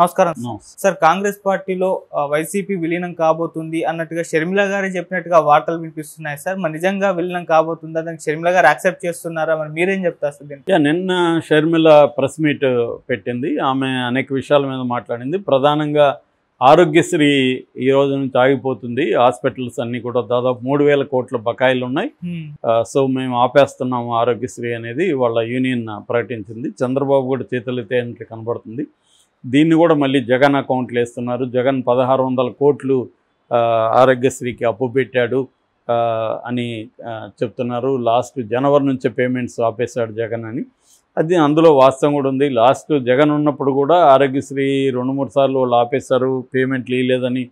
నమస్కారం సార్ కాంగ్రెస్ పార్టీలో వైసీపీ విలీనం కాబోతుంది అన్నట్టుగా షర్మిల గారే చెప్పినట్టుగా వార్తలు వినిపిస్తున్నాయి సార్ మరి నిజంగా విలీనం కాబోతుందా దానికి షర్మిల గారు యాక్సెప్ట్ చేస్తున్నారా మరి మీరేం చెప్తారు సార్ నిన్న షర్మిల ప్రెస్ మీట్ పెట్టింది ఆమె అనేక విషయాల మీద మాట్లాడింది ప్రధానంగా ఆరోగ్యశ్రీ ఈ రోజు నుంచి ఆగిపోతుంది హాస్పిటల్స్ అన్ని కూడా దాదాపు మూడు వేల కోట్ల బకాయిలు ఉన్నాయి సో మేము ఆపేస్తున్నాము ఆరోగ్యశ్రీ అనేది వాళ్ళ యూనియన్ ప్రకటించింది చంద్రబాబు కూడా చేతులెత్తే కనబడుతుంది దీన్ని కూడా మళ్ళీ జగన్ అకౌంట్లు వేస్తున్నారు జగన్ పదహారు వందల కోట్లు ఆరోగ్యశ్రీకి అప్పు పెట్టాడు అని చెప్తున్నారు లాస్ట్ జనవరి నుంచే పేమెంట్స్ ఆపేశాడు జగన్ అని అది అందులో వాస్తవం కూడా ఉంది లాస్ట్ జగన్ ఉన్నప్పుడు కూడా ఆరోగ్యశ్రీ రెండు మూడు సార్లు వాళ్ళు ఆపేశారు పేమెంట్ లేదని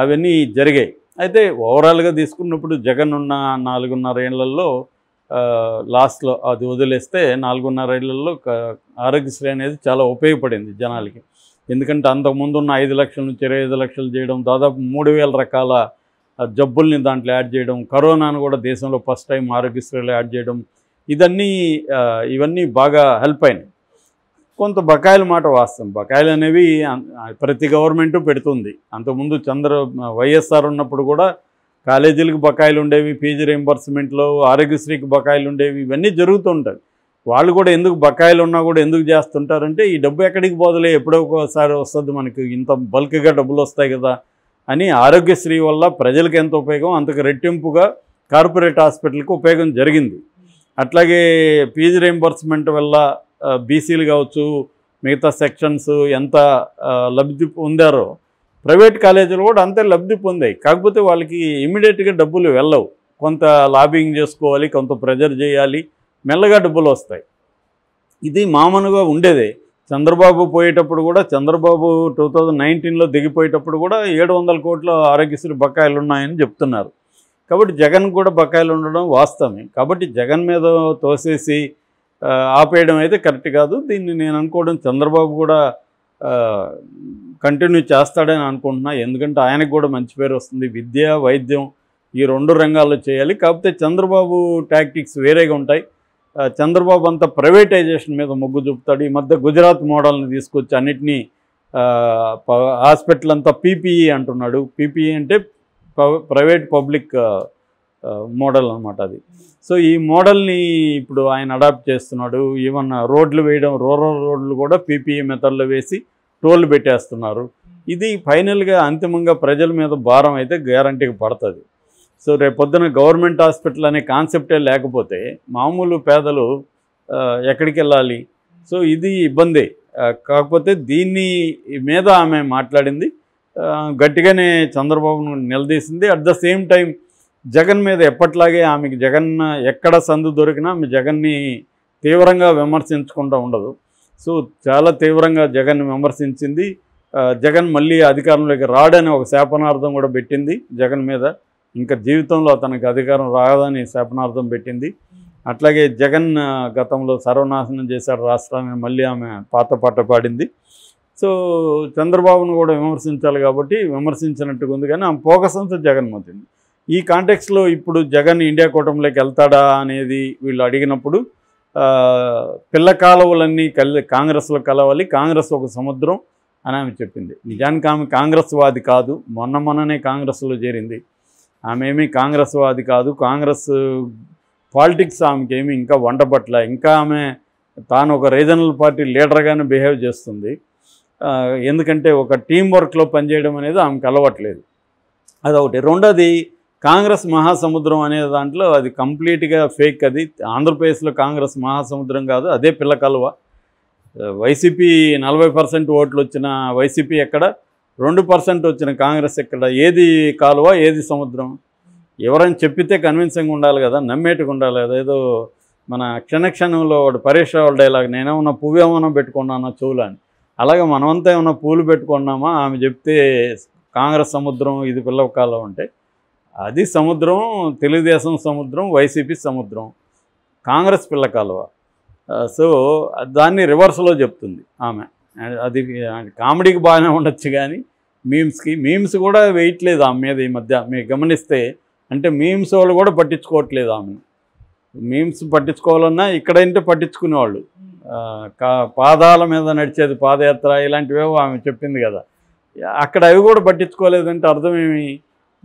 అవన్నీ జరిగాయి అయితే ఓవరాల్గా తీసుకున్నప్పుడు జగన్ ఉన్న నాలుగున్నర ఏళ్లలో లాస్ట్లో అది వదిలేస్తే నాలుగున్నర ఏళ్ళల్లో ఆరోగ్యశ్రీ అనేది చాలా ఉపయోగపడింది జనాలకి ఎందుకంటే అంతకుముందు ఉన్న ఐదు లక్షల నుంచి ఇరవై ఐదు లక్షలు చేయడం దాదాపు మూడు వేల రకాల జబ్బుల్ని దాంట్లో యాడ్ చేయడం కరోనాను కూడా దేశంలో ఫస్ట్ టైం ఆరోగ్యశ్రీలో యాడ్ చేయడం ఇదన్నీ ఇవన్నీ బాగా హెల్ప్ అయినాయి కొంత బకాయిల మాట వాస్తవం బకాయిలు అనేవి ప్రతి గవర్నమెంటు పెడుతుంది అంతకుముందు చంద్ర వైఎస్ఆర్ ఉన్నప్పుడు కూడా కాలేజీలకు బకాయిలు ఉండేవి ఫీజు రింబర్స్మెంట్లో ఆరోగ్యశ్రీకి బకాయిలు ఉండేవి ఇవన్నీ జరుగుతుంటాయి వాళ్ళు కూడా ఎందుకు బకాయిలు ఉన్నా కూడా ఎందుకు చేస్తుంటారంటే ఈ డబ్బు ఎక్కడికి పోదలే ఎప్పుడో ఒకసారి వస్తుంది మనకు ఇంత బల్క్గా డబ్బులు వస్తాయి కదా అని ఆరోగ్యశ్రీ వల్ల ప్రజలకు ఎంత ఉపయోగం అంతకు రెట్టింపుగా కార్పొరేట్ హాస్పిటల్కి ఉపయోగం జరిగింది అట్లాగే ఫీజు రింబర్స్మెంట్ వల్ల బీసీలు కావచ్చు మిగతా సెక్షన్స్ ఎంత లబ్ధి పొందారో ప్రైవేట్ కాలేజీలు కూడా అంతే లబ్ధి పొందాయి కాకపోతే వాళ్ళకి ఇమీడియట్గా డబ్బులు వెళ్ళవు కొంత లాబింగ్ చేసుకోవాలి కొంత ప్రెజర్ చేయాలి మెల్లగా డబ్బులు వస్తాయి ఇది మామూలుగా ఉండేదే చంద్రబాబు పోయేటప్పుడు కూడా చంద్రబాబు టూ థౌజండ్ నైన్టీన్లో దిగిపోయేటప్పుడు కూడా ఏడు వందల కోట్ల ఆరోగ్యశ్రీ బకాయిలు ఉన్నాయని చెప్తున్నారు కాబట్టి జగన్ కూడా బకాయిలు ఉండడం వాస్తవమే కాబట్టి జగన్ మీద తోసేసి ఆపేయడం అయితే కరెక్ట్ కాదు దీన్ని నేను అనుకోవడం చంద్రబాబు కూడా కంటిన్యూ చేస్తాడని అనుకుంటున్నా ఎందుకంటే ఆయనకు కూడా మంచి పేరు వస్తుంది విద్య వైద్యం ఈ రెండు రంగాల్లో చేయాలి కాకపోతే చంద్రబాబు టాక్టిక్స్ వేరేగా ఉంటాయి చంద్రబాబు అంతా ప్రైవేటైజేషన్ మీద మొగ్గు చూపుతాడు ఈ మధ్య గుజరాత్ మోడల్ని తీసుకొచ్చి అన్నిటినీ హాస్పిటల్ అంతా పీపీఈ అంటున్నాడు పీపీఈ అంటే ప్రైవేట్ పబ్లిక్ మోడల్ అనమాట అది సో ఈ మోడల్ని ఇప్పుడు ఆయన అడాప్ట్ చేస్తున్నాడు ఈవన్ రోడ్లు వేయడం రూరల్ రోడ్లు కూడా పీపీఈ మెథడ్లో వేసి టోల్ పెట్టేస్తున్నారు ఇది ఫైనల్గా అంతిమంగా ప్రజల మీద భారం అయితే గ్యారంటీకి పడుతుంది సో రేపొద్దున గవర్నమెంట్ హాస్పిటల్ అనే కాన్సెప్టే లేకపోతే మామూలు పేదలు ఎక్కడికి వెళ్ళాలి సో ఇది ఇబ్బంది కాకపోతే దీన్ని మీద ఆమె మాట్లాడింది గట్టిగానే చంద్రబాబును నిలదీసింది at the same time Jagan మీద ఎప్పట్లాగే ఆమెకి జగన్ ఎక్కడ సందు దొరికినా ఆమె జగన్ని తీవ్రంగా విమర్శించకుండా ఉండదు సో చాలా తీవ్రంగా జగన్ విమర్శించింది జగన్ మళ్ళీ అధికారంలోకి రాడని ఒక శాపనార్థం కూడా పెట్టింది జగన్ మీద ఇంకా జీవితంలో తనకు అధికారం రాదని శాపనార్థం పెట్టింది అట్లాగే జగన్ గతంలో సర్వనాశనం చేశారు రాష్ట్రాన్ని మళ్ళీ ఆమె పాత పాట పాడింది సో చంద్రబాబును కూడా విమర్శించాలి కాబట్టి విమర్శించినట్టుగా ఉంది కానీ ఆమె ఫోకస్ జగన్ మోతింది ఈ కాంటెక్స్లో ఇప్పుడు జగన్ ఇండియా కూటమిలోకి వెళ్తాడా అనేది వీళ్ళు అడిగినప్పుడు పిల్ల కాలువలన్నీ కలి కాంగ్రెస్లో కలవాలి కాంగ్రెస్ ఒక సముద్రం అని ఆమె చెప్పింది నిజానికి ఆమె కాంగ్రెస్ వాది కాదు మొన్న మొన్ననే కాంగ్రెస్లో చేరింది ఆమె ఏమీ కాంగ్రెస్ వాది కాదు కాంగ్రెస్ పాలిటిక్స్ ఆమెకి ఏమి ఇంకా వండబట్ల ఇంకా ఆమె తాను ఒక రీజనల్ పార్టీ లీడర్గానే బిహేవ్ చేస్తుంది ఎందుకంటే ఒక టీం వర్క్లో పనిచేయడం అనేది ఆమెకు అలవట్లేదు అదొకటి రెండోది కాంగ్రెస్ మహాసముద్రం అనే దాంట్లో అది కంప్లీట్గా ఫేక్ అది ఆంధ్రప్రదేశ్లో కాంగ్రెస్ మహాసముద్రం కాదు అదే పిల్ల కలువ వైసీపీ నలభై పర్సెంట్ ఓట్లు వచ్చిన వైసీపీ ఎక్కడ రెండు పర్సెంట్ వచ్చిన కాంగ్రెస్ ఎక్కడ ఏది కాలువ ఏది సముద్రం ఎవరైనా చెప్పితే కన్విన్సింగ్ ఉండాలి కదా నమ్మేటికి ఉండాలి కదా ఏదో మన క్షణక్షణంలో వాడు పరీక్ష వాళ్ళ డైలాగ్ నేనేమన్నా పువ్వేమన్నా పెట్టుకున్నానా చెవులు అని అలాగే మనమంతా ఏమన్నా పూలు పెట్టుకున్నామా ఆమె చెప్తే కాంగ్రెస్ సముద్రం ఇది పిల్లవ కాలం అంటే అది సముద్రం తెలుగుదేశం సముద్రం వైసీపీ సముద్రం కాంగ్రెస్ పిల్ల కాలువ సో దాన్ని రివర్స్లో చెప్తుంది ఆమె అది కామెడీకి బాగానే ఉండొచ్చు కానీ మీమ్స్కి మీమ్స్ కూడా వేయట్లేదు ఆమె మీద ఈ మధ్య మీరు గమనిస్తే అంటే మీమ్స్ వాళ్ళు కూడా పట్టించుకోవట్లేదు ఆమెను మీమ్స్ పట్టించుకోవాలన్నా ఇక్కడంటే పట్టించుకునేవాళ్ళు పాదాల మీద నడిచేది పాదయాత్ర ఇలాంటివేవో ఆమె చెప్పింది కదా అక్కడ అవి కూడా పట్టించుకోలేదంటే అర్థం ఏమి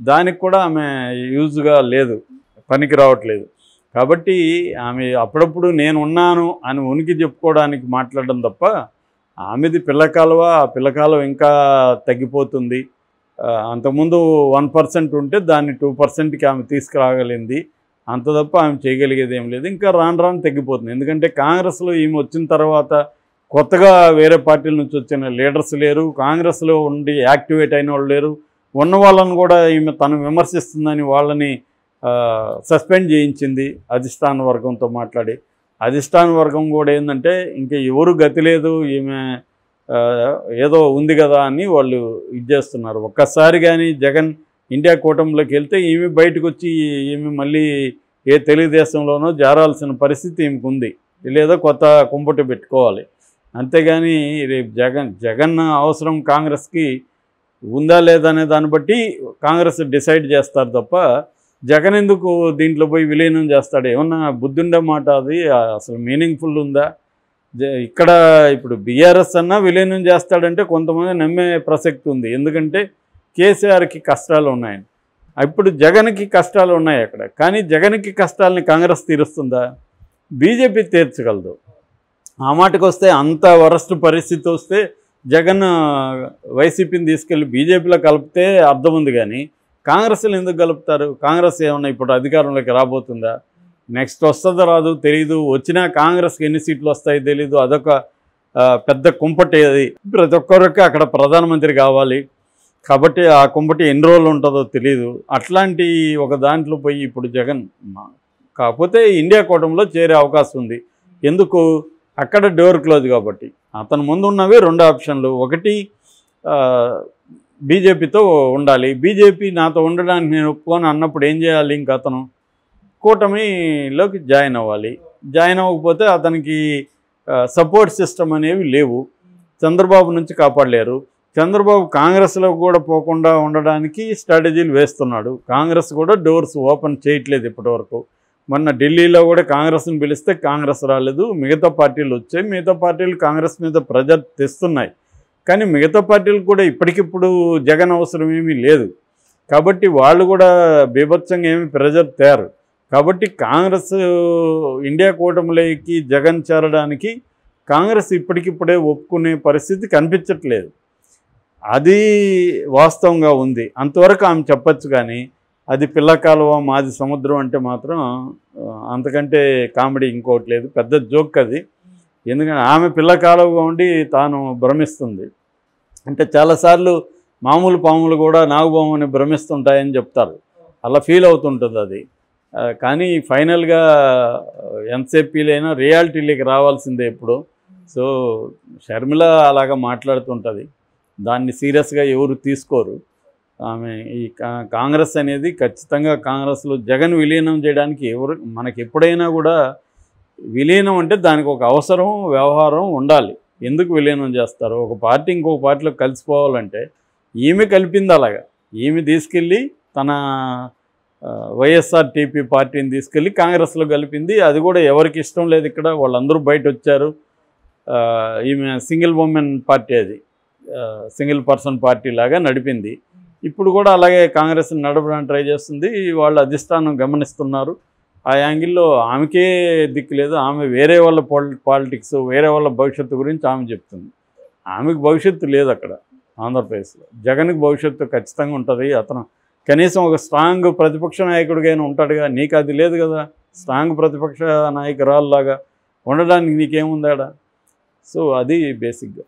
దానికి కూడా ఆమె యూజ్గా లేదు పనికి రావట్లేదు కాబట్టి ఆమె అప్పుడప్పుడు నేను ఉన్నాను అని ఉనికి చెప్పుకోవడానికి మాట్లాడడం తప్ప ఆమెది పిల్లకాలవ ఆ పిల్లకాలం ఇంకా తగ్గిపోతుంది అంతకుముందు వన్ పర్సెంట్ ఉంటే దాన్ని టూ పర్సెంట్కి ఆమె తీసుకురాగలింది అంత తప్ప ఆమె చేయగలిగేది ఏం లేదు ఇంకా రాను రాను తగ్గిపోతుంది ఎందుకంటే కాంగ్రెస్లో ఈమె వచ్చిన తర్వాత కొత్తగా వేరే పార్టీల నుంచి వచ్చిన లీడర్స్ లేరు కాంగ్రెస్లో ఉండి యాక్టివేట్ అయిన వాళ్ళు లేరు ఉన్న వాళ్ళని కూడా ఈమె తను విమర్శిస్తుందని వాళ్ళని సస్పెండ్ చేయించింది అధిష్టాన వర్గంతో మాట్లాడి అధిష్టాన వర్గం కూడా ఏంటంటే ఇంకా ఎవరు గతి లేదు ఈమె ఏదో ఉంది కదా అని వాళ్ళు ఇది చేస్తున్నారు ఒక్కసారి కానీ జగన్ ఇండియా కూటమిలోకి వెళ్తే ఈమె బయటకు వచ్చి ఈమె మళ్ళీ ఏ తెలుగుదేశంలోనో జారాల్సిన పరిస్థితి ఈమెకు ఉంది లేదా కొత్త కుంపటి పెట్టుకోవాలి అంతేగాని రేపు జగన్ జగన్ అవసరం కాంగ్రెస్కి ఉందా లేదా అనే దాన్ని బట్టి కాంగ్రెస్ డిసైడ్ చేస్తారు తప్ప జగన్ ఎందుకు దీంట్లో పోయి విలీనం చేస్తాడు ఏమన్నా బుద్ధుండే మాట అది అసలు మీనింగ్ఫుల్ ఉందా ఇక్కడ ఇప్పుడు బీఆర్ఎస్ అన్నా విలీనం చేస్తాడంటే కొంతమంది నమ్మే ప్రసక్తి ఉంది ఎందుకంటే కేసీఆర్కి కష్టాలు ఉన్నాయని ఇప్పుడు జగన్కి కష్టాలు ఉన్నాయి అక్కడ కానీ జగన్కి కష్టాలని కాంగ్రెస్ తీరుస్తుందా బీజేపీ తీర్చగలదు ఆ మాటకు వస్తే అంత వరస్ట్ పరిస్థితి వస్తే జగన్ వైసీపీని తీసుకెళ్లి బీజేపీలో కలిపితే అర్థం ఉంది కానీ కాంగ్రెస్లో ఎందుకు కలుపుతారు కాంగ్రెస్ ఏమన్నా ఇప్పుడు అధికారంలోకి రాబోతుందా నెక్స్ట్ వస్తుందో రాదు తెలీదు వచ్చినా కాంగ్రెస్కి ఎన్ని సీట్లు వస్తాయి తెలీదు అదొక పెద్ద కుంపటి అది ప్రతి ఒక్కరికి అక్కడ ప్రధానమంత్రి కావాలి కాబట్టి ఆ కుంపటి ఎన్ని రోజులు ఉంటుందో తెలియదు అట్లాంటి ఒక దాంట్లో పోయి ఇప్పుడు జగన్ కాకపోతే ఇండియా కూటమిలో చేరే అవకాశం ఉంది ఎందుకు అక్కడ డోర్ క్లోజ్ కాబట్టి అతని ముందు ఉన్నవి రెండు ఆప్షన్లు ఒకటి బీజేపీతో ఉండాలి బీజేపీ నాతో ఉండడానికి నేను ఒప్పుకొని అన్నప్పుడు ఏం చేయాలి ఇంక అతను కూటమిలోకి జాయిన్ అవ్వాలి జాయిన్ అవ్వకపోతే అతనికి సపోర్ట్ సిస్టమ్ అనేవి లేవు చంద్రబాబు నుంచి కాపాడలేరు చంద్రబాబు కాంగ్రెస్లో కూడా పోకుండా ఉండడానికి స్ట్రాటజీలు వేస్తున్నాడు కాంగ్రెస్ కూడా డోర్స్ ఓపెన్ చేయట్లేదు ఇప్పటివరకు మొన్న ఢిల్లీలో కూడా కాంగ్రెస్ని పిలిస్తే కాంగ్రెస్ రాలేదు మిగతా పార్టీలు వచ్చాయి మిగతా పార్టీలు కాంగ్రెస్ మీద ప్రజ తెస్తున్నాయి కానీ మిగతా పార్టీలు కూడా ఇప్పటికిప్పుడు జగన్ అవసరం ఏమీ లేదు కాబట్టి వాళ్ళు కూడా బీభత్సంగా ఏమి ప్రెజర్ తేరు కాబట్టి కాంగ్రెస్ ఇండియా కూటమిలోకి జగన్ చేరడానికి కాంగ్రెస్ ఇప్పటికిప్పుడే ఒప్పుకునే పరిస్థితి కనిపించట్లేదు అది వాస్తవంగా ఉంది అంతవరకు ఆమె చెప్పచ్చు కానీ అది పిల్ల కాలువ మాది సముద్రం అంటే మాత్రం అంతకంటే కామెడీ ఇంకోటి లేదు పెద్ద జోక్ అది ఎందుకంటే ఆమె పిల్ల కాలువగా ఉండి తాను భ్రమిస్తుంది అంటే చాలాసార్లు మామూలు పాములు కూడా నాగుపాముని భ్రమిస్తుంటాయని చెప్తారు అలా ఫీల్ అవుతుంటుంది అది కానీ ఫైనల్గా ఎంతసేపు రియాలిటీలోకి రావాల్సిందే ఇప్పుడు సో షర్మిల అలాగా మాట్లాడుతుంటుంది దాన్ని సీరియస్గా ఎవరు తీసుకోరు ఆమె ఈ కాంగ్రెస్ అనేది ఖచ్చితంగా కాంగ్రెస్లో జగన్ విలీనం చేయడానికి ఎవరు మనకి ఎప్పుడైనా కూడా విలీనం అంటే దానికి ఒక అవసరం వ్యవహారం ఉండాలి ఎందుకు విలీనం చేస్తారు ఒక పార్టీ ఇంకొక పార్టీలో కలిసిపోవాలంటే ఈమె కలిపింది అలాగా ఈమె తీసుకెళ్ళి తన వైఎస్ఆర్టీపీ పార్టీని తీసుకెళ్ళి కాంగ్రెస్లో కలిపింది అది కూడా ఎవరికి ఇష్టం లేదు ఇక్కడ వాళ్ళందరూ బయట వచ్చారు ఈమె సింగిల్ ఉమెన్ పార్టీ అది సింగిల్ పర్సన్ పార్టీ లాగా నడిపింది ఇప్పుడు కూడా అలాగే కాంగ్రెస్ నడపడానికి ట్రై చేస్తుంది వాళ్ళు అధిష్టానం గమనిస్తున్నారు ఆ యాంగిల్లో ఆమెకే దిక్కు లేదు ఆమె వేరే వాళ్ళ పాలిటిక్స్ వేరే వాళ్ళ భవిష్యత్తు గురించి ఆమె చెప్తుంది ఆమెకు భవిష్యత్తు లేదు అక్కడ ఆంధ్రప్రదేశ్లో జగన్కి భవిష్యత్తు ఖచ్చితంగా ఉంటుంది అతను కనీసం ఒక స్ట్రాంగ్ ప్రతిపక్ష నాయకుడిగానే ఉంటాడుగా నీకు అది లేదు కదా స్ట్రాంగ్ ప్రతిపక్ష నాయకురాల్లాగా ఉండడానికి నీకేముందాడా సో అది బేసిక్గా